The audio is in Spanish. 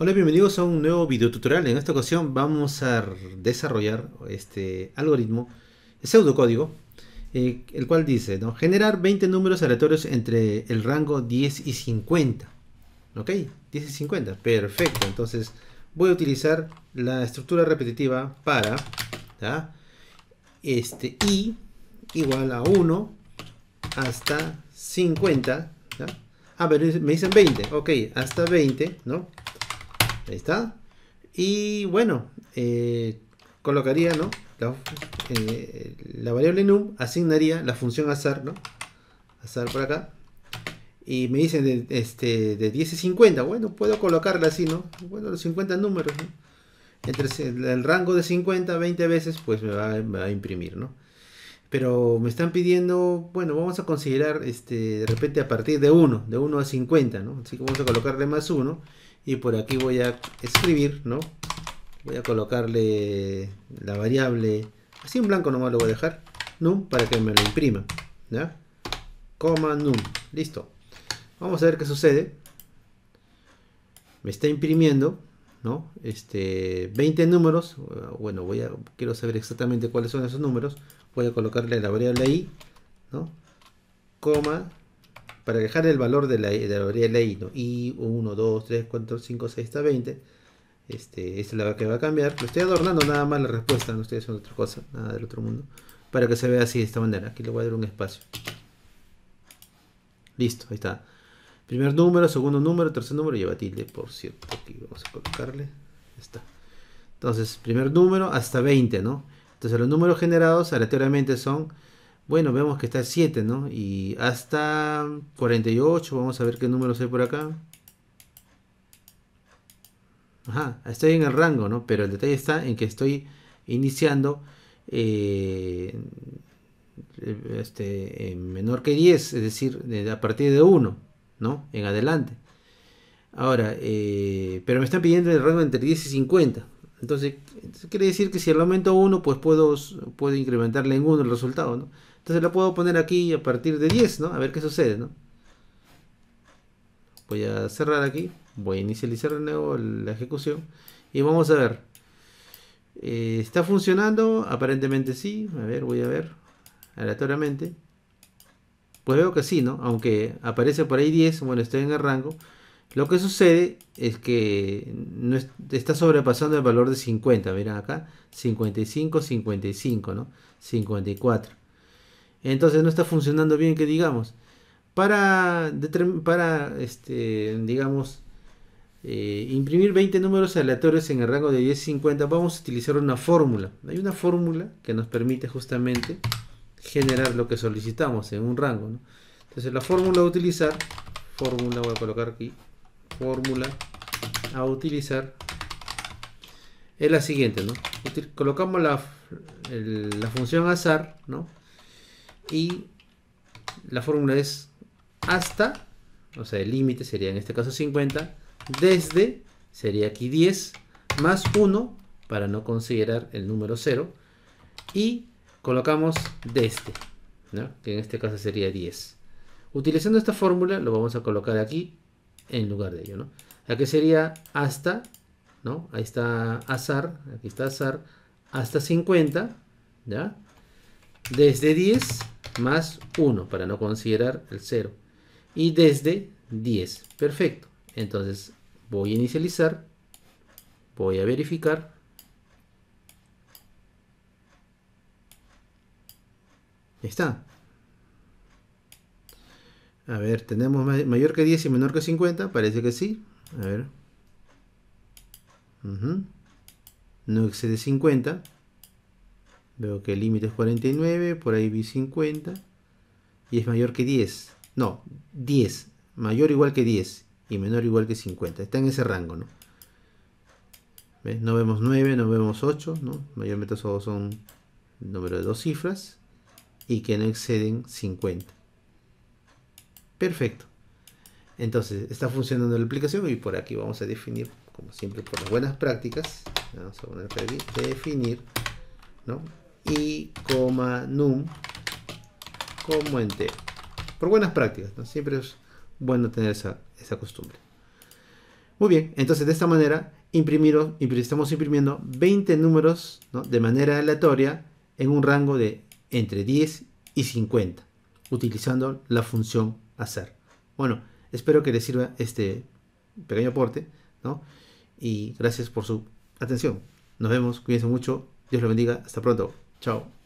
Hola, bienvenidos a un nuevo video tutorial. En esta ocasión vamos a desarrollar este algoritmo pseudocódigo, eh, el cual dice ¿no? generar 20 números aleatorios entre el rango 10 y 50. ¿Ok? 10 y 50. Perfecto. Entonces voy a utilizar la estructura repetitiva para este i igual a 1 hasta 50. Ah, pero me dicen 20. Ok, hasta 20, ¿no? Ahí está. Y bueno, eh, colocaría, ¿no? Eh, la, variable num asignaría la función azar, ¿no? Azar por acá. Y me dicen de, este, de 10 a 50. Bueno, puedo colocarla así, ¿no? Bueno, los 50 números, Entre el rango de 50, 20 veces, pues me va, a imprimir, ¿no? Pero me están pidiendo, bueno, vamos a considerar este, de repente a partir de 1, de 1 a 50, ¿no? Así que vamos a colocarle más 1 y por aquí voy a escribir, ¿no? Voy a colocarle la variable, así en blanco nomás lo voy a dejar, num, para que me lo imprima, ¿ya? Coma num, listo. Vamos a ver qué sucede. Me está imprimiendo, ¿no? Este, 20 números, bueno, voy a, quiero saber exactamente cuáles son esos números, voy a colocarle la variable ahí, ¿no? Coma para dejar el valor de la, de la leído, I, 1, 2, 3, 4, 5, 6 hasta 20, este, esta es la que va a cambiar. Lo estoy adornando nada más la respuesta, no estoy haciendo otra cosa, nada del otro mundo. Para que se vea así de esta manera. Aquí le voy a dar un espacio. Listo, ahí está. Primer número, segundo número, tercer número, lleva tilde, por cierto. Aquí vamos a colocarle. Ahí está. Entonces, primer número hasta 20, ¿no? Entonces los números generados aleatoriamente son bueno, vemos que está el 7, ¿no? Y hasta 48, vamos a ver qué números hay por acá. Ajá, estoy en el rango, ¿no? Pero el detalle está en que estoy iniciando eh, este, menor que 10, es decir, a partir de 1, ¿no? En adelante. Ahora, eh, pero me están pidiendo el rango entre 10 y 50. Entonces, quiere decir que si lo aumento 1, pues puedo, puedo incrementarle en 1 el resultado, ¿no? Entonces la puedo poner aquí a partir de 10, A ver qué sucede, Voy a cerrar aquí. Voy a inicializar de nuevo la ejecución. Y vamos a ver. Eh, ¿Está funcionando? Aparentemente sí. A ver, voy a ver. Aleatoriamente. Pues veo que sí, ¿no? Aunque aparece por ahí 10. Bueno, estoy en el rango. Lo que sucede es que no está sobrepasando el valor de 50, miren acá, 55, 55, ¿no? 54. Entonces no está funcionando bien que digamos. Para, para este, digamos, eh, imprimir 20 números aleatorios en el rango de 10 50, vamos a utilizar una fórmula. Hay una fórmula que nos permite justamente generar lo que solicitamos en un rango, Entonces la fórmula a utilizar, fórmula voy a colocar aquí, fórmula a utilizar es la siguiente, colocamos la, función azar, Y la fórmula es hasta, o sea, el límite sería en este caso 50, desde, sería aquí 10, más 1, para no considerar el número 0, y colocamos desde, que en este caso sería 10. Utilizando esta fórmula, lo vamos a colocar aquí en lugar de ello, ¿no? que sería hasta, ¿no? Ahí está azar, aquí está azar, hasta 50, ¿ya? Desde 10 más 1, para no considerar el 0. Y desde 10, perfecto. Entonces voy a inicializar, voy a verificar, está. A ver, ¿tenemos mayor que 10 y menor que 50? Parece que sí. A ver. No excede 50. Veo que el límite es 49, por ahí vi 50. Y es mayor que 10. No, 10. Mayor o igual que 10 y menor o igual que 50. Está en ese rango, ¿no? No vemos 9, no vemos 8, ¿no? Mayormente son, son número de dos cifras y que no exceden 50. Perfecto. Entonces, está funcionando la aplicación y por aquí vamos a definir, como siempre por las buenas prácticas, vamos a poner aquí, definir, ¿no? Y coma num como entero. Por buenas prácticas, Siempre es bueno tener esa, costumbre. Muy bien, entonces de esta manera imprimimos estamos imprimiendo 20 números de manera aleatoria en un rango de entre 10 y 50, utilizando la función hacer. Bueno, espero que les sirva este pequeño aporte, ¿no? Y gracias por su atención. Nos vemos, cuídense mucho, Dios lo bendiga, hasta pronto, chao.